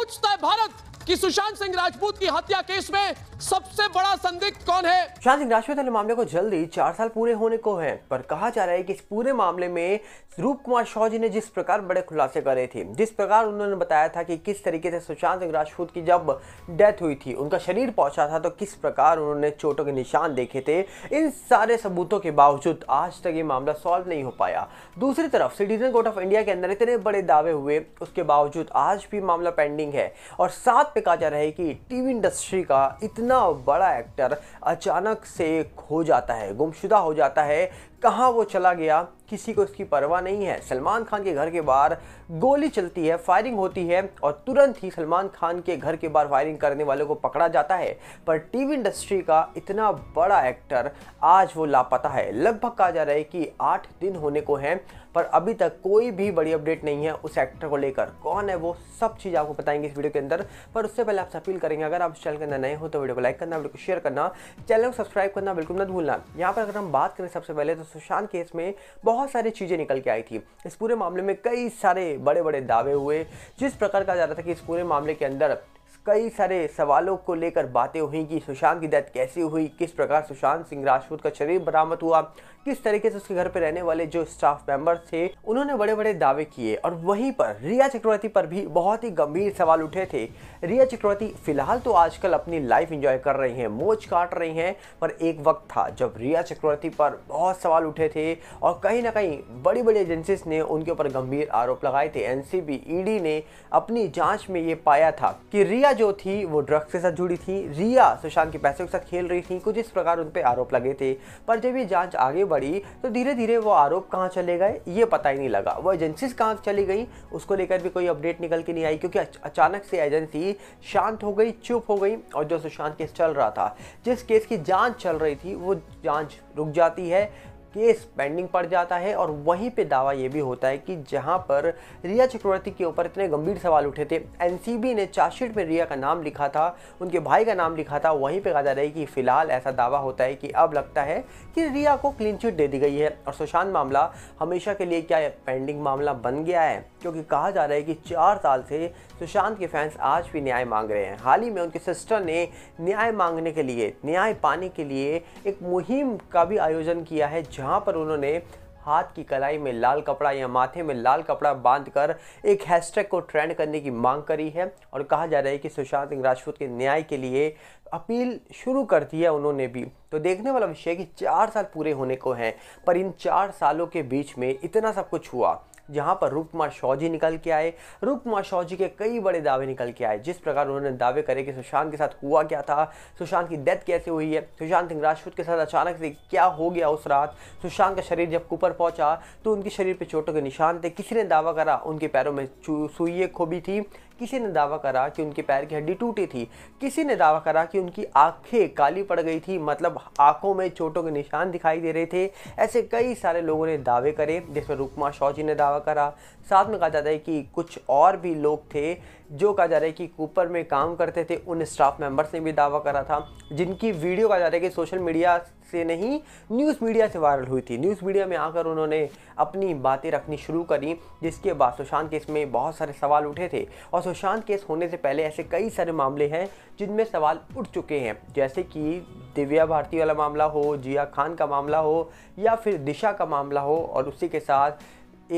पूछता है भारत कि सुशांत सिंह राजपूत की हत्या केस में सबसे बड़ा संदिग्ध कौन है सुशांत सिंह राजपूत वाले मामले को जल्दी चार साल पूरे होने को है पर कहा जा रहा है कि इस पूरे मामले में रूप कुमार शौजी ने जिस प्रकार बड़े खुलासे करे थे जिस प्रकार उन्होंने बताया था कि किस तरीके से सुशांत सिंह राजपूत की जब डेथ हुई थी उनका शरीर पहुंचा था तो किस प्रकार उन्होंने चोटों के निशान देखे थे इन सारे सबूतों के बावजूद आज तक ये मामला सॉल्व नहीं हो पाया दूसरी तरफ सिटीजन कोर्ट ऑफ इंडिया के अंदर इतने बड़े दावे हुए उसके बावजूद आज भी मामला पेंडिंग ट्रेंडिंग है और साथ पे कहा जा रहा है कि टीवी इंडस्ट्री का इतना बड़ा एक्टर अचानक से खो जाता है गुमशुदा हो जाता है कहाँ वो चला गया किसी को इसकी परवाह नहीं है सलमान खान के घर के बाहर गोली चलती है फायरिंग होती है और तुरंत ही सलमान खान के घर के बाहर फायरिंग करने वाले को पकड़ा जाता है पर टीवी इंडस्ट्री का इतना बड़ा एक्टर आज वो लापता है लगभग कहा जा रहा है कि आठ दिन होने को हैं पर अभी तक कोई भी बड़ी अपडेट नहीं है उस एक्टर को लेकर कौन है वो सब चीज़ आपको बताएंगे इस वीडियो के अंदर पर उससे पहले आपसे अपील करेंगे अगर आप चैनल के अंदर नए हो तो वीडियो को लाइक करना वीडियो को शेयर करना चैनल को सब्सक्राइब करना बिल्कुल मत भूलना यहाँ पर अगर हम बात करें सबसे पहले तो सुशांत केस में बहुत सारी चीज़ें निकल के आई थी इस पूरे मामले में कई सारे बड़े बड़े दावे हुए जिस प्रकार कहा जा रहा था कि इस पूरे मामले के अंदर कई सारे सवालों को लेकर बातें हुई कि सुशांत की डेथ कैसी हुई किस प्रकार सुशांत सिंह राजपूत का शरीर बरामद हुआ किस तरीके से उसके घर पर रहने वाले जो स्टाफ मेंबर थे उन्होंने बड़े बड़े दावे किए और वहीं पर रिया चक्रवर्ती पर भी बहुत ही गंभीर सवाल उठे थे रिया चक्रवर्ती फिलहाल तो आजकल अपनी लाइफ इंजॉय कर रही हैं मोज काट रही हैं पर एक वक्त था जब रिया चक्रवर्ती पर बहुत सवाल उठे थे और कहीं ना कहीं बड़ी बड़ी एजेंसीज ने उनके ऊपर गंभीर आरोप लगाए थे एन ईडी e ने अपनी जाँच में ये पाया था कि रिया रिया जो थी वो ड्रग्स के साथ जुड़ी थी रिया सुशांत के पैसों के साथ खेल रही थी कुछ इस प्रकार उन पर आरोप लगे थे पर जब ये जांच आगे बढ़ी तो धीरे धीरे वो आरोप कहाँ चले गए ये पता ही नहीं लगा वो एजेंसीज कहाँ चली गई उसको लेकर भी कोई अपडेट निकल के नहीं आई क्योंकि अचानक से एजेंसी शांत हो गई चुप हो गई और जो सुशांत केस चल रहा था जिस केस की जाँच चल रही थी वो जाँच रुक जाती है केस पेंडिंग पड़ जाता है और वहीं पे दावा ये भी होता है कि जहां पर रिया चक्रवर्ती के ऊपर इतने गंभीर सवाल उठे थे एनसीबी ने चार्जशीट में रिया का नाम लिखा था उनके भाई का नाम लिखा था वहीं पे कहा जा रहा है कि फिलहाल ऐसा दावा होता है कि अब लगता है कि रिया को क्लीन चिट दे दी गई है और सुशांत मामला हमेशा के लिए क्या पेंडिंग मामला बन गया है क्योंकि कहा जा रहा है कि चार साल से सुशांत के फैंस आज भी न्याय मांग रहे हैं हाल ही में उनके सिस्टर ने न्याय मांगने के लिए न्याय पाने के लिए एक मुहिम का भी आयोजन किया है जहां पर उन्होंने हाथ की कलाई में लाल कपड़ा या माथे में लाल कपड़ा बांधकर एक हैशटैग को ट्रेंड करने की मांग करी है और कहा जा रहा है कि सुशांत सिंह राजपूत के न्याय के लिए अपील शुरू कर दी है उन्होंने भी तो देखने वाला विषय कि चार साल पूरे होने को हैं पर इन चार सालों के बीच में इतना सब कुछ हुआ जहां पर रूप कुमार शॉ जी निकल के आए रूप कुमार शौ जी के कई बड़े दावे निकल के आए जिस प्रकार उन्होंने दावे करे कि सुशांत के साथ हुआ क्या था सुशांत की डेथ कैसे हुई है सुशांत सिंह राजपूत के साथ अचानक से क्या हो गया उस रात सुशांत का शरीर जब कुपर पहुंचा तो उनके शरीर पर चोटों के निशान थे किसी ने दावा करा उनके पैरों में सुइए खोबी थी किसी ने दावा करा कि उनके पैर की हड्डी टूटी थी किसी ने दावा करा कि उनकी आंखें काली पड़ गई थी मतलब आंखों में चोटों के निशान दिखाई दे रहे थे ऐसे कई सारे लोगों ने दावे करे जिसमें रुकमा शौजी ने दावा करा साथ में कहा जाता है कि कुछ और भी लोग थे जो कहा जा रहा है कि कूपर में काम करते थे उन स्टाफ मेंबर्स ने भी दावा करा था जिनकी वीडियो कहा जा रहा है कि सोशल मीडिया से नहीं न्यूज़ मीडिया से वायरल हुई थी न्यूज़ मीडिया में आकर उन्होंने अपनी बातें रखनी शुरू करी जिसके बाद सुशांत केस में बहुत सारे सवाल उठे थे और सुशांत केस होने से पहले ऐसे कई सारे मामले हैं जिनमें सवाल उठ चुके हैं जैसे कि दिव्या भारती वाला मामला हो जिया खान का मामला हो या फिर दिशा का मामला हो और उसी के साथ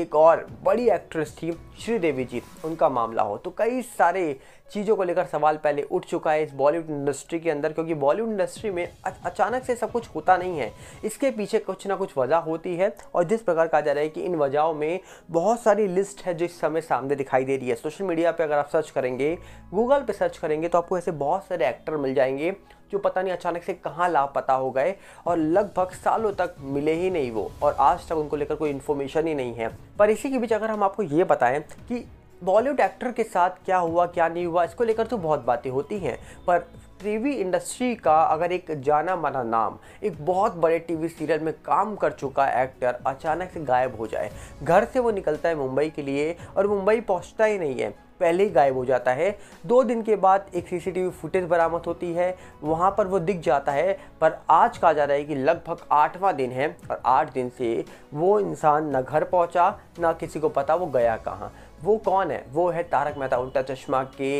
एक और बड़ी एक्ट्रेस थी श्रीदेवी जी उनका मामला हो तो कई सारे चीज़ों को लेकर सवाल पहले उठ चुका है इस बॉलीवुड इंडस्ट्री के अंदर क्योंकि बॉलीवुड इंडस्ट्री में अचानक से सब कुछ होता नहीं है इसके पीछे कुछ ना कुछ वजह होती है और जिस प्रकार कहा जा रहा है कि इन वजहों में बहुत सारी लिस्ट है जो इस समय सामने दिखाई दे रही है सोशल मीडिया पर अगर आप सर्च करेंगे गूगल पर सर्च करेंगे तो आपको ऐसे बहुत सारे एक्टर मिल जाएंगे जो पता नहीं अचानक से कहाँ लापता हो गए और लगभग सालों तक मिले ही नहीं वो और आज तक उनको लेकर कोई इन्फॉर्मेशन ही नहीं है पर इसी के बीच अगर हम आपको ये बताएं कि बॉलीवुड एक्टर के साथ क्या हुआ क्या नहीं हुआ इसको लेकर तो बहुत बातें होती हैं पर टीवी इंडस्ट्री का अगर एक जाना माना नाम एक बहुत बड़े टीवी सीरियल में काम कर चुका एक्टर अचानक से गायब हो जाए घर से वो निकलता है मुंबई के लिए और मुंबई पहुंचता ही नहीं है पहले ही गायब हो जाता है दो दिन के बाद एक सीसीटीवी फुटेज बरामद होती है वहाँ पर वो दिख जाता है पर आज कहा जा रहा है कि लगभग आठवां दिन है और आठ दिन से वो इंसान ना घर पहुँचा ना किसी को पता वो गया कहाँ वो कौन है वो है तारक मेहता उल्टा चश्मा के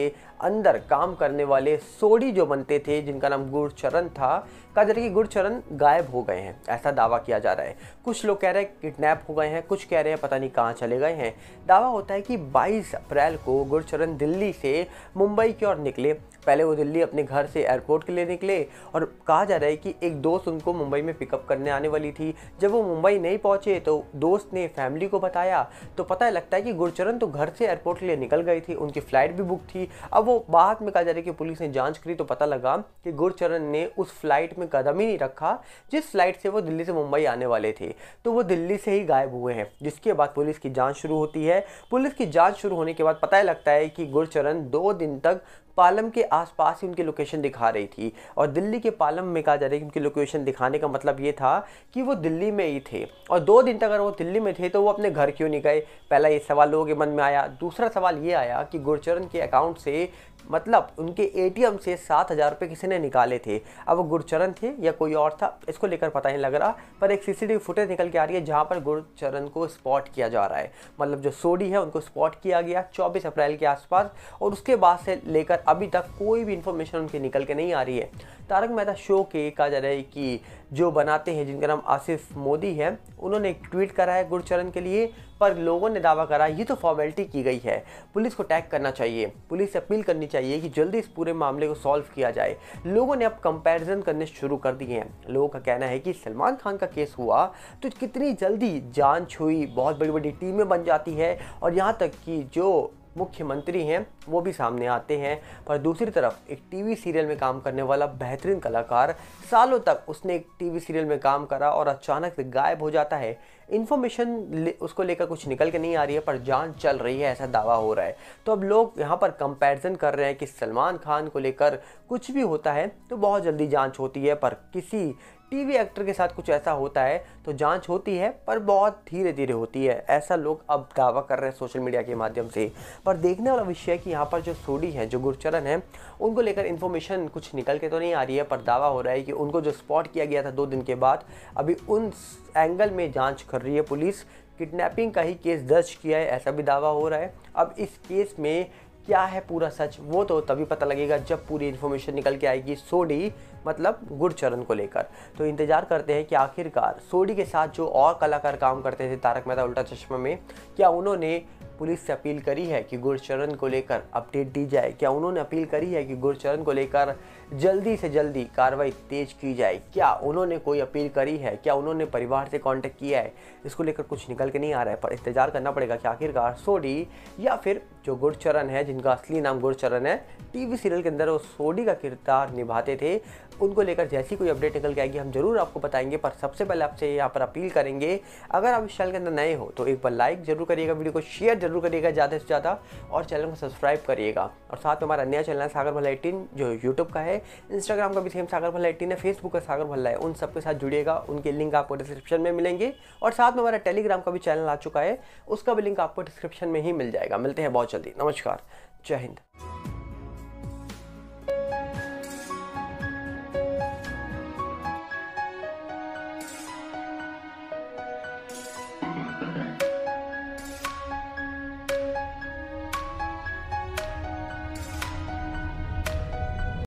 अंदर काम करने वाले सोडी जो बनते थे जिनका नाम गुड़चरण था कहा जा रहा है कि गुड़चरण गायब हो गए हैं ऐसा दावा किया जा रहा है कुछ लोग कह रहे हैं किडनैप हो गए हैं कुछ कह रहे हैं पता नहीं कहाँ चले गए हैं दावा होता है कि 22 अप्रैल को गुरचरण दिल्ली से मुंबई की ओर निकले पहले वो दिल्ली अपने घर से एयरपोर्ट के लिए निकले और कहा जा रहा है कि एक दोस्त उनको मुंबई में पिकअप करने आने वाली थी जब वो मुंबई नहीं पहुंचे तो दोस्त ने फैमिली को बताया तो पता लगता है कि गुरचरण तो घर से एयरपोर्ट के लिए निकल गए थे उनकी फ़्लाइट भी बुक थी अब वो बाद में कहा जा रहा है कि पुलिस ने जाँच करी तो पता लगा कि गुरचरण ने उस फ्लाइट में कदम ही नहीं रखा जिस फ्लाइट से वो दिल्ली से मुंबई आने वाले थे तो वो दिल्ली से ही गायब हुए हैं जिसके बाद पुलिस की जाँच शुरू होती है पुलिस की जाँच शुरू होने के बाद पता लगा लगता है कि गुरचरण दो दिन तक पालम के आसपास ही उनकी लोकेशन दिखा रही थी और दिल्ली के पालम में कहा जा रहा है कि उनकी लोकेशन दिखाने का मतलब ये था कि वो दिल्ली में ही थे और दो दिन तक अगर वो दिल्ली में थे तो वो अपने घर क्यों नहीं गए पहला ये सवाल लोगों के मन में आया दूसरा सवाल ये आया कि गुरचरण के अकाउंट से मतलब उनके ए से सात हज़ार रुपये किसी ने निकाले थे अब वो गुरचरण थे या कोई और था इसको लेकर पता नहीं लग रहा पर एक सी फुटेज निकल के आ रही है जहाँ पर गुरचरण को स्पॉट किया जा रहा है मतलब जो सोडी है उनको स्पॉट किया गया 24 अप्रैल के आसपास और उसके बाद से लेकर अभी तक कोई भी इन्फॉर्मेशन उनके निकल के नहीं आ रही है तारक मेहता शो के कहा जा रहा है कि जो बनाते हैं जिनका नाम आसिफ मोदी है उन्होंने एक ट्वीट करा है गुरचरण के लिए पर लोगों ने दावा करा ये तो फॉर्मेलिटी की गई है पुलिस को टैग करना चाहिए पुलिस से अपील करनी चाहिए कि जल्दी इस पूरे मामले को सॉल्व किया जाए लोगों ने अब कंपैरिजन करने शुरू कर दिए हैं लोगों का कहना है कि सलमान खान का केस हुआ तो कितनी जल्दी जाँच हुई बहुत बड़ी बड़ी टीमें बन जाती है और यहाँ तक कि जो मुख्यमंत्री हैं वो भी सामने आते हैं पर दूसरी तरफ एक टीवी सीरियल में काम करने वाला बेहतरीन कलाकार सालों तक उसने एक टीवी सीरियल में काम करा और अचानक से गायब हो जाता है इन्फॉर्मेशन ले, उसको लेकर कुछ निकल के नहीं आ रही है पर जान चल रही है ऐसा दावा हो रहा है तो अब लोग यहाँ पर कंपैरिजन कर रहे हैं कि सलमान खान को लेकर कुछ भी होता है तो बहुत जल्दी जांच होती है पर किसी टीवी एक्टर के साथ कुछ ऐसा होता है तो जांच होती है पर बहुत धीरे धीरे होती है ऐसा लोग अब दावा कर रहे हैं सोशल मीडिया के माध्यम से पर देखने वाला विषय है कि यहाँ पर जो सोडी है जो गुरचरण है उनको लेकर इन्फॉर्मेशन कुछ निकल के तो नहीं आ रही है पर दावा हो रहा है कि उनको जो स्पॉट किया गया था दो दिन के बाद अभी उन एंगल में जाँच कर रही है पुलिस किडनैपिंग का ही केस दर्ज किया है ऐसा भी दावा हो रहा है अब इस केस में क्या है पूरा सच वो तो तभी पता लगेगा जब पूरी इन्फॉर्मेशन निकल के आएगी सोडी मतलब गुरचरण को लेकर तो इंतज़ार करते हैं कि आखिरकार सोडी के साथ जो और कलाकार काम करते थे तारक मेहता उल्टा चश्मा में क्या उन्होंने पुलिस से अपील करी है कि गुरचरण को लेकर अपडेट दी जाए क्या उन्होंने अपील करी है कि गुरचरण को लेकर जल्दी से जल्दी कार्रवाई तेज की जाए क्या उन्होंने कोई अपील करी है क्या उन्होंने परिवार से कांटेक्ट किया है इसको लेकर कुछ निकल के नहीं आ रहा है पर इंतज़ार करना पड़ेगा कि आखिरकार सोडी या फिर जो गुड़चरण है जिनका असली नाम गुड़चरण है टीवी सीरियल के अंदर वो सोडी का किरदार निभाते थे उनको लेकर जैसी कोई अपडेट निकल के आएगी हम जरूर आपको बताएंगे पर सबसे पहले आपसे यहाँ पर अपील करेंगे अगर आप इस चैनल के अंदर नए हो तो एक बार लाइक जरूर करिएगा वीडियो को शेयर जरूर करिएगा ज़्यादा से ज़्यादा और चैनल को सब्सक्राइब करिएगा और साथ में हमारा नया चैनल है सागर भल्ला एटीन जो यूट्यूब का है इंस्टाग्राम का भी सेम सागर भल्ला एटीन है फेसबुक का सागर भल्ला है उन सबके साथ जुड़िएगा उनके लिंक आपको डिस्क्रिप्शन में मिलेंगे और साथ में हमारा टेलीग्राम का भी चैनल आ चुका है उसका भी लिंक आपको डिस्क्रिप्शन में ही मिल जाएगा मिलते हैं बहुत जल्दी नमस्कार जय हिंद